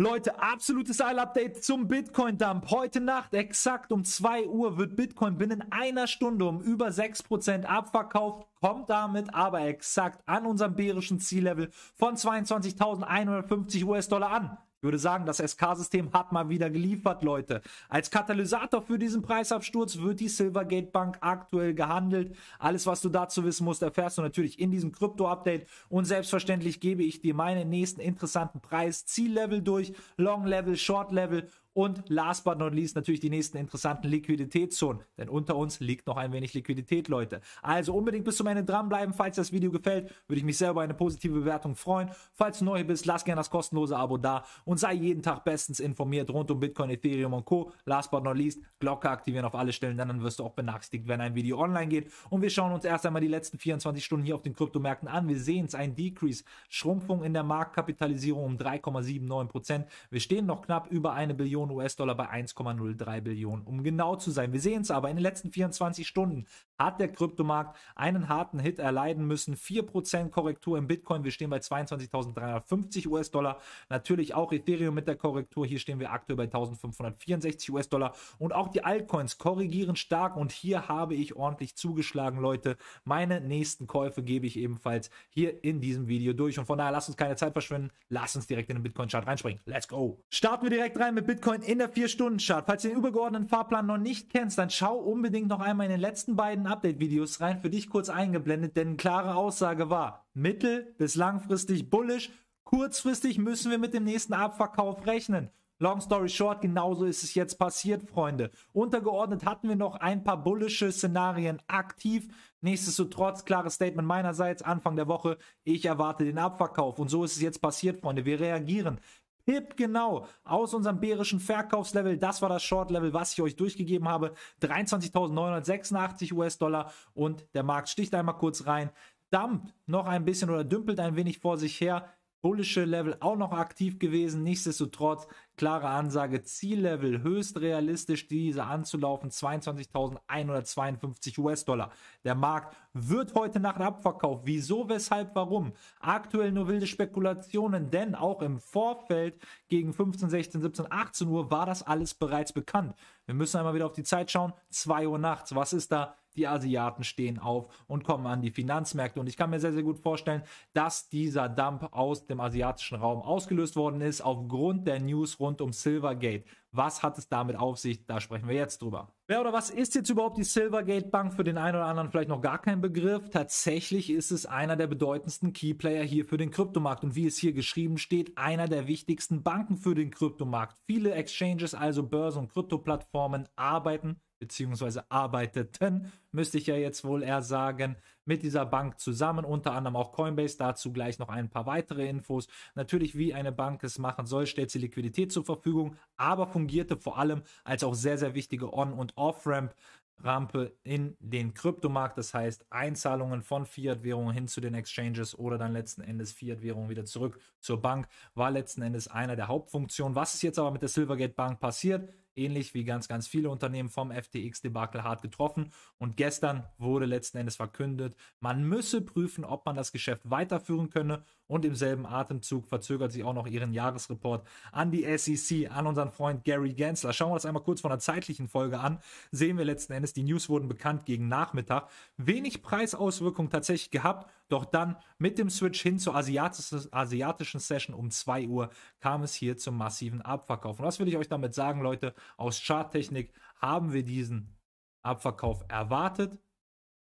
Leute, absolutes Eil-Update zum Bitcoin-Dump. Heute Nacht, exakt um 2 Uhr, wird Bitcoin binnen einer Stunde um über 6% abverkauft, kommt damit aber exakt an unserem bärischen Ziellevel von 22.150 US-Dollar an. Ich würde sagen, das SK-System hat mal wieder geliefert, Leute. Als Katalysator für diesen Preisabsturz wird die Silvergate Bank aktuell gehandelt. Alles, was du dazu wissen musst, erfährst du natürlich in diesem Krypto-Update. Und selbstverständlich gebe ich dir meine nächsten interessanten Preis-Ziellevel durch, Long-Level, Short-Level und last but not least natürlich die nächsten interessanten Liquiditätszonen, denn unter uns liegt noch ein wenig Liquidität, Leute. Also unbedingt bis zum Ende dranbleiben. Falls das Video gefällt, würde ich mich selber eine positive Bewertung freuen. Falls du neu bist, lass gerne das kostenlose Abo da und sei jeden Tag bestens informiert rund um Bitcoin, Ethereum und Co. Last but not least, Glocke aktivieren auf alle Stellen, denn dann wirst du auch benachrichtigt, wenn ein Video online geht. Und wir schauen uns erst einmal die letzten 24 Stunden hier auf den Kryptomärkten an. Wir sehen es, ein Decrease, Schrumpfung in der Marktkapitalisierung um 3,79%. Wir stehen noch knapp über eine Billion Millionen US-Dollar bei 1,03 Billionen, um genau zu sein. Wir sehen es aber, in den letzten 24 Stunden hat der Kryptomarkt einen harten Hit erleiden müssen. 4% Korrektur im Bitcoin, wir stehen bei 22.350 US-Dollar. Natürlich auch Ethereum mit der Korrektur, hier stehen wir aktuell bei 1.564 US-Dollar. Und auch die Altcoins korrigieren stark und hier habe ich ordentlich zugeschlagen, Leute. Meine nächsten Käufe gebe ich ebenfalls hier in diesem Video durch. Und von daher lasst uns keine Zeit verschwenden, lasst uns direkt in den Bitcoin-Chart reinspringen. Let's go! Starten wir direkt rein mit Bitcoin. 9 in der 4-Stunden-Chart. Falls du den übergeordneten Fahrplan noch nicht kennst, dann schau unbedingt noch einmal in den letzten beiden Update-Videos rein, für dich kurz eingeblendet, denn klare Aussage war, mittel- bis langfristig bullish, kurzfristig müssen wir mit dem nächsten Abverkauf rechnen. Long story short, genauso ist es jetzt passiert, Freunde. Untergeordnet hatten wir noch ein paar bullische Szenarien aktiv. Nichtsdestotrotz, klares Statement meinerseits, Anfang der Woche, ich erwarte den Abverkauf. Und so ist es jetzt passiert, Freunde. Wir reagieren. Hip genau aus unserem bärischen Verkaufslevel. Das war das Short-Level, was ich euch durchgegeben habe. 23.986 US-Dollar und der Markt sticht einmal kurz rein. Dumpt noch ein bisschen oder dümpelt ein wenig vor sich her bullische Level auch noch aktiv gewesen. Nichtsdestotrotz, klare Ansage, Ziellevel höchst realistisch, diese anzulaufen, 22.152 US-Dollar. Der Markt wird heute Nacht abverkauft. Wieso, weshalb, warum? Aktuell nur wilde Spekulationen, denn auch im Vorfeld gegen 15, 16, 17, 18 Uhr war das alles bereits bekannt. Wir müssen einmal wieder auf die Zeit schauen, 2 Uhr nachts. Was ist da die Asiaten stehen auf und kommen an die Finanzmärkte. Und ich kann mir sehr, sehr gut vorstellen, dass dieser Dump aus dem asiatischen Raum ausgelöst worden ist aufgrund der News rund um Silvergate. Was hat es damit auf sich? Da sprechen wir jetzt drüber. Wer oder was ist jetzt überhaupt die Silvergate Bank? Für den einen oder anderen vielleicht noch gar kein Begriff. Tatsächlich ist es einer der bedeutendsten Keyplayer hier für den Kryptomarkt und wie es hier geschrieben steht, einer der wichtigsten Banken für den Kryptomarkt. Viele Exchanges, also Börsen und Krypto-Plattformen arbeiten beziehungsweise arbeiteten, müsste ich ja jetzt wohl eher sagen, mit dieser Bank zusammen, unter anderem auch Coinbase. Dazu gleich noch ein paar weitere Infos. Natürlich, wie eine Bank es machen soll, stellt sie Liquidität zur Verfügung, aber fungierte vor allem als auch sehr, sehr wichtige On- und Off-Ramp Rampe in den Kryptomarkt, das heißt Einzahlungen von Fiat-Währungen hin zu den Exchanges oder dann letzten Endes Fiat-Währungen wieder zurück zur Bank, war letzten Endes einer der Hauptfunktionen. Was ist jetzt aber mit der Silvergate Bank passiert? ähnlich wie ganz, ganz viele Unternehmen vom FTX-Debakel hart getroffen. Und gestern wurde letzten Endes verkündet, man müsse prüfen, ob man das Geschäft weiterführen könne. Und im selben Atemzug verzögert sie auch noch ihren Jahresreport an die SEC, an unseren Freund Gary Gensler. Schauen wir uns einmal kurz von der zeitlichen Folge an. Sehen wir letzten Endes, die News wurden bekannt gegen Nachmittag. Wenig Preisauswirkung tatsächlich gehabt doch dann mit dem Switch hin zur asiatischen, Session um 2 Uhr kam es hier zum massiven Abverkauf. Und was will ich euch damit sagen, Leute? Aus Charttechnik haben wir diesen Abverkauf erwartet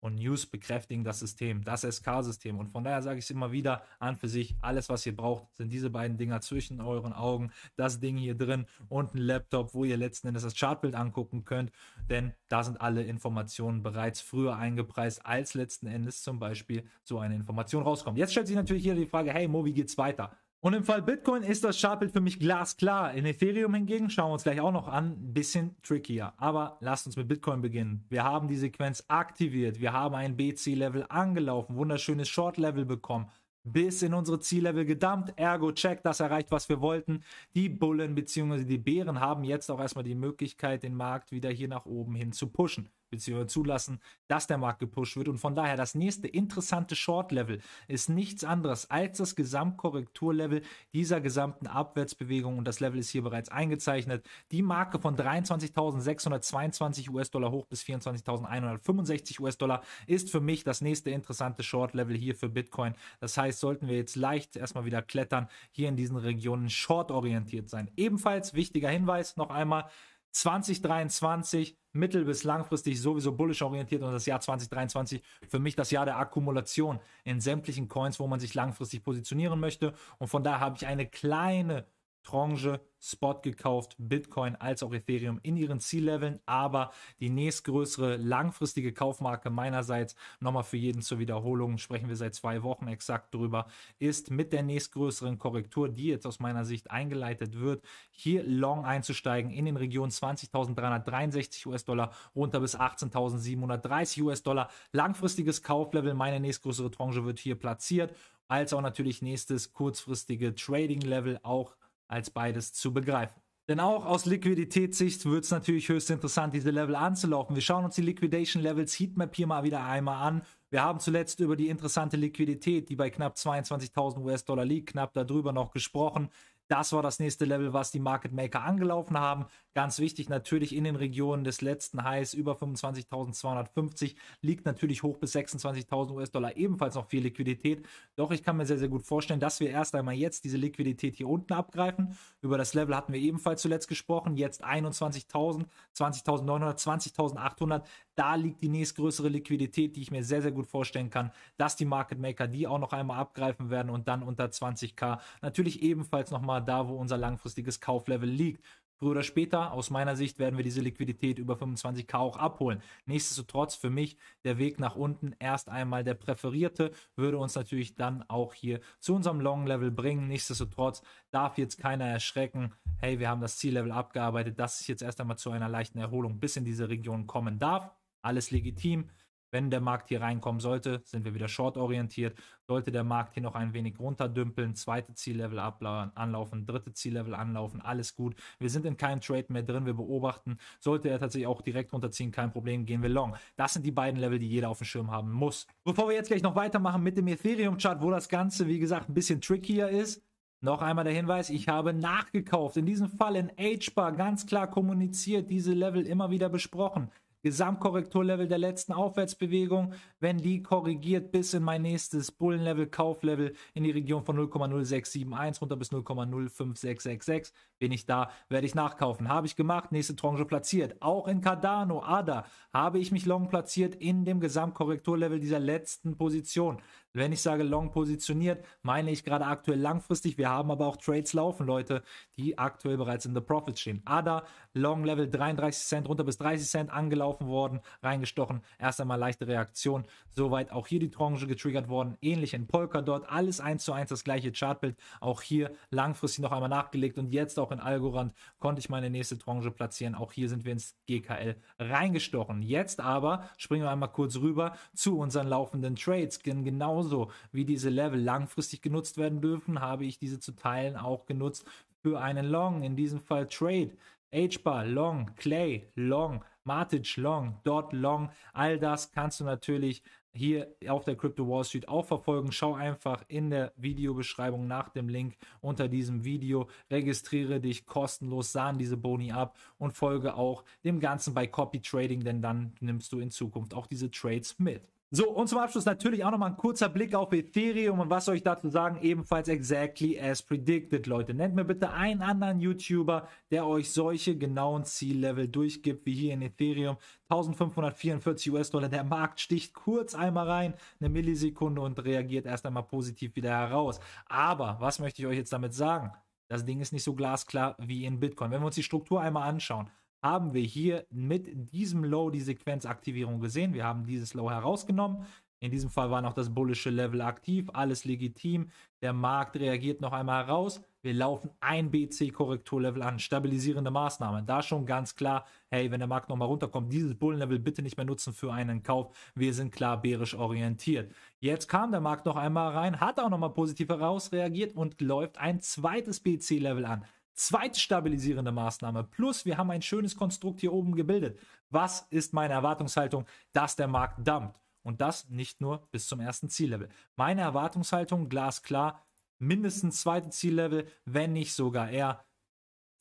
und News bekräftigen das System, das SK-System. Und von daher sage ich es immer wieder an für sich, alles, was ihr braucht, sind diese beiden Dinger zwischen euren Augen, das Ding hier drin und ein Laptop, wo ihr letzten Endes das Chartbild angucken könnt. Denn da sind alle Informationen bereits früher eingepreist, als letzten Endes zum Beispiel so eine Information rauskommt. Jetzt stellt sich natürlich hier die Frage, hey Mo, wie geht's weiter? Und im Fall Bitcoin ist das Chartbild für mich glasklar. In Ethereum hingegen schauen wir uns gleich auch noch an, ein bisschen trickier. Aber lasst uns mit Bitcoin beginnen. Wir haben die Sequenz aktiviert, wir haben ein BC-Level angelaufen, wunderschönes Short-Level bekommen, bis in unsere Ziellevel gedumpt. Ergo check, das erreicht, was wir wollten. Die Bullen bzw. die Bären haben jetzt auch erstmal die Möglichkeit, den Markt wieder hier nach oben hin zu pushen beziehungsweise zulassen, dass der Markt gepusht wird. Und von daher, das nächste interessante Short-Level ist nichts anderes als das Gesamtkorrekturlevel dieser gesamten Abwärtsbewegung. Und das Level ist hier bereits eingezeichnet. Die Marke von 23.622 US-Dollar hoch bis 24.165 US-Dollar ist für mich das nächste interessante Short-Level hier für Bitcoin. Das heißt, sollten wir jetzt leicht erstmal wieder klettern, hier in diesen Regionen short orientiert sein. Ebenfalls wichtiger Hinweis noch einmal, 2023 mittel- bis langfristig sowieso bullish orientiert und das Jahr 2023 für mich das Jahr der Akkumulation in sämtlichen Coins, wo man sich langfristig positionieren möchte. Und von daher habe ich eine kleine Tranche Spot gekauft, Bitcoin als auch Ethereum in ihren Zielleveln, aber die nächstgrößere langfristige Kaufmarke meinerseits, nochmal für jeden zur Wiederholung, sprechen wir seit zwei Wochen exakt drüber, ist mit der nächstgrößeren Korrektur, die jetzt aus meiner Sicht eingeleitet wird, hier long einzusteigen in den Regionen 20.363 US-Dollar runter bis 18.730 US-Dollar. Langfristiges Kauflevel, meine nächstgrößere Tranche wird hier platziert als auch natürlich nächstes kurzfristige Trading Level auch als beides zu begreifen. Denn auch aus Liquiditätssicht wird es natürlich höchst interessant, diese Level anzulaufen. Wir schauen uns die Liquidation Levels Heatmap hier mal wieder einmal an. Wir haben zuletzt über die interessante Liquidität, die bei knapp 22.000 US-Dollar liegt, knapp darüber noch gesprochen. Das war das nächste Level, was die Market Maker angelaufen haben. Ganz wichtig natürlich in den Regionen des letzten Highs über 25.250 liegt natürlich hoch bis 26.000 US-Dollar ebenfalls noch viel Liquidität. Doch ich kann mir sehr, sehr gut vorstellen, dass wir erst einmal jetzt diese Liquidität hier unten abgreifen. Über das Level hatten wir ebenfalls zuletzt gesprochen. Jetzt 21.000, 20.900, 20.800. Da liegt die nächstgrößere Liquidität, die ich mir sehr, sehr gut vorstellen kann, dass die Market Maker die auch noch einmal abgreifen werden und dann unter 20k. Natürlich ebenfalls nochmal da, wo unser langfristiges Kauflevel liegt. Früher oder später, aus meiner Sicht, werden wir diese Liquidität über 25k auch abholen. Nichtsdestotrotz für mich der Weg nach unten erst einmal der präferierte, würde uns natürlich dann auch hier zu unserem Long-Level bringen. Nichtsdestotrotz darf jetzt keiner erschrecken, hey, wir haben das Ziellevel abgearbeitet, dass es jetzt erst einmal zu einer leichten Erholung bis in diese Region kommen darf. Alles legitim. Wenn der Markt hier reinkommen sollte, sind wir wieder short orientiert. Sollte der Markt hier noch ein wenig runterdümpeln, zweite Ziellevel anlaufen, dritte Ziellevel anlaufen, alles gut. Wir sind in keinem Trade mehr drin, wir beobachten. Sollte er tatsächlich auch direkt runterziehen, kein Problem, gehen wir long. Das sind die beiden Level, die jeder auf dem Schirm haben muss. Bevor wir jetzt gleich noch weitermachen mit dem Ethereum-Chart, wo das Ganze, wie gesagt, ein bisschen trickier ist, noch einmal der Hinweis, ich habe nachgekauft. In diesem Fall in H-Bar ganz klar kommuniziert, diese Level immer wieder besprochen. Gesamtkorrekturlevel der letzten Aufwärtsbewegung, wenn die korrigiert bis in mein nächstes Bullenlevel, Kauflevel in die Region von 0,0671 runter bis 0,05666, bin ich da, werde ich nachkaufen. Habe ich gemacht, nächste Tranche platziert. Auch in Cardano, ADA, habe ich mich long platziert in dem Gesamtkorrekturlevel dieser letzten Position. Wenn ich sage long positioniert, meine ich gerade aktuell langfristig. Wir haben aber auch Trades laufen, Leute, die aktuell bereits in the Profit stehen. ADA, long Level 33 Cent runter bis 30 Cent angelaufen worden, reingestochen. Erst einmal leichte Reaktion. Soweit auch hier die Tranche getriggert worden. Ähnlich in Polkadot. Alles eins zu eins das gleiche Chartbild. Auch hier langfristig noch einmal nachgelegt und jetzt auch in Algorand konnte ich meine nächste Tranche platzieren. Auch hier sind wir ins GKL reingestochen. Jetzt aber springen wir einmal kurz rüber zu unseren laufenden Trades. Denn genau genauso wie diese Level langfristig genutzt werden dürfen, habe ich diese zu Teilen auch genutzt für einen Long, in diesem Fall Trade. H-Bar, Long, Clay, Long, Matic, Long, Dot, Long, all das kannst du natürlich hier auf der Crypto Wall Street auch verfolgen. Schau einfach in der Videobeschreibung nach dem Link unter diesem Video. Registriere dich kostenlos, sahen diese Boni ab und folge auch dem Ganzen bei Copy Trading, denn dann nimmst du in Zukunft auch diese Trades mit. So, und zum Abschluss natürlich auch nochmal ein kurzer Blick auf Ethereum und was euch dazu sagen, ebenfalls exactly as predicted, Leute. Nennt mir bitte einen anderen YouTuber, der euch solche genauen Ziellevel durchgibt, wie hier in Ethereum. 1544 US-Dollar, der Markt sticht kurz einmal rein, eine Millisekunde und reagiert erst einmal positiv wieder heraus. Aber, was möchte ich euch jetzt damit sagen? Das Ding ist nicht so glasklar wie in Bitcoin. Wenn wir uns die Struktur einmal anschauen, haben wir hier mit diesem Low die Sequenzaktivierung gesehen. Wir haben dieses Low herausgenommen. In diesem Fall war noch das bullische Level aktiv, alles legitim. Der Markt reagiert noch einmal heraus. Wir laufen ein BC-Korrekturlevel an, stabilisierende Maßnahmen. Da schon ganz klar, hey, wenn der Markt nochmal runterkommt, dieses Bullenlevel bitte nicht mehr nutzen für einen Kauf. Wir sind klar bärisch orientiert. Jetzt kam der Markt noch einmal rein, hat auch nochmal positiv herausreagiert und läuft ein zweites BC-Level an zweite stabilisierende Maßnahme. Plus, wir haben ein schönes Konstrukt hier oben gebildet. Was ist meine Erwartungshaltung, dass der Markt dampft? Und das nicht nur bis zum ersten Ziellevel. Meine Erwartungshaltung, glasklar, mindestens zweite Ziellevel, wenn nicht sogar eher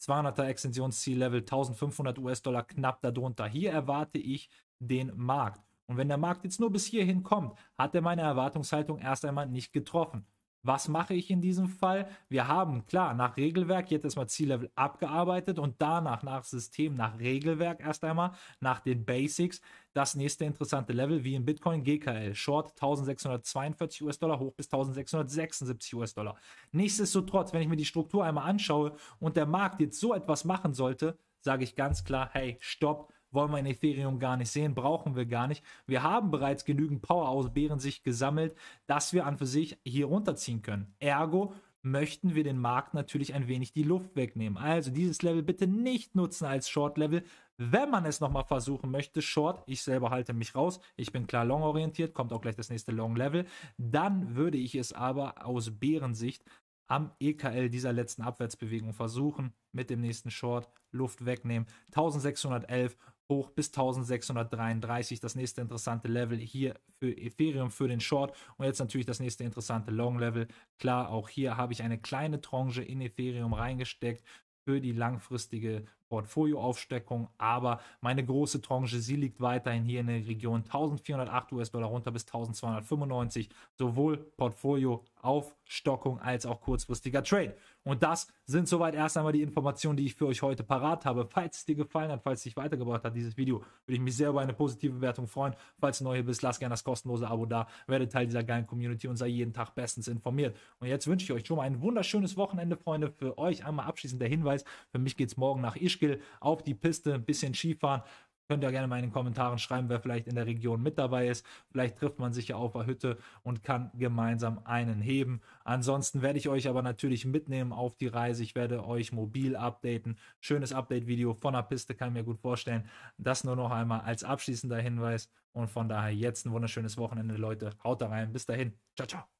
200er Extensionsziellevel, 1500 US-Dollar knapp darunter. Hier erwarte ich den Markt. Und wenn der Markt jetzt nur bis hierhin kommt, hat er meine Erwartungshaltung erst einmal nicht getroffen. Was mache ich in diesem Fall? Wir haben klar nach Regelwerk jetzt erstmal Ziellevel abgearbeitet und danach nach System, nach Regelwerk erst einmal, nach den Basics, das nächste interessante Level wie in Bitcoin GKL. Short 1642 US-Dollar hoch bis 1676 US-Dollar. Nichtsdestotrotz, wenn ich mir die Struktur einmal anschaue und der Markt jetzt so etwas machen sollte, sage ich ganz klar, hey, stopp, wollen wir in Ethereum gar nicht sehen, brauchen wir gar nicht. Wir haben bereits genügend Power aus Bärensicht gesammelt, dass wir an für sich hier runterziehen können. Ergo möchten wir den Markt natürlich ein wenig die Luft wegnehmen. Also dieses Level bitte nicht nutzen als Short-Level. Wenn man es nochmal versuchen möchte, Short, ich selber halte mich raus, ich bin klar long orientiert, kommt auch gleich das nächste Long-Level, dann würde ich es aber aus Bärensicht am EKL dieser letzten Abwärtsbewegung versuchen, mit dem nächsten Short Luft wegnehmen. 1611 hoch bis 1633. Das nächste interessante Level hier für Ethereum für den Short und jetzt natürlich das nächste interessante Long Level. Klar, auch hier habe ich eine kleine Tranche in Ethereum reingesteckt für die langfristige Portfolioaufsteckung, aber meine große Tranche, sie liegt weiterhin hier in der Region 1408 US-Dollar runter bis 1295, sowohl Portfolioaufstockung als auch kurzfristiger Trade. Und das sind soweit erst einmal die Informationen, die ich für euch heute parat habe. Falls es dir gefallen hat, falls es dich weitergebracht hat, dieses Video, würde ich mich sehr über eine positive Bewertung freuen. Falls du neu hier bist, lass gerne das kostenlose Abo da, werde Teil dieser geilen Community und sei jeden Tag bestens informiert. Und jetzt wünsche ich euch schon mal ein wunderschönes Wochenende, Freunde. Für euch einmal abschließend der Hinweis, für mich geht es morgen nach Ischgl Mischgel auf die Piste, ein bisschen Skifahren. Könnt ihr gerne mal in den Kommentaren schreiben, wer vielleicht in der Region mit dabei ist. Vielleicht trifft man sich ja auf der Hütte und kann gemeinsam einen heben. Ansonsten werde ich euch aber natürlich mitnehmen auf die Reise. Ich werde euch mobil updaten. Schönes Update-Video von der Piste, kann mir gut vorstellen. Das nur noch einmal als abschließender Hinweis. Und von daher jetzt ein wunderschönes Wochenende, Leute. Haut da rein. Bis dahin. Ciao, ciao.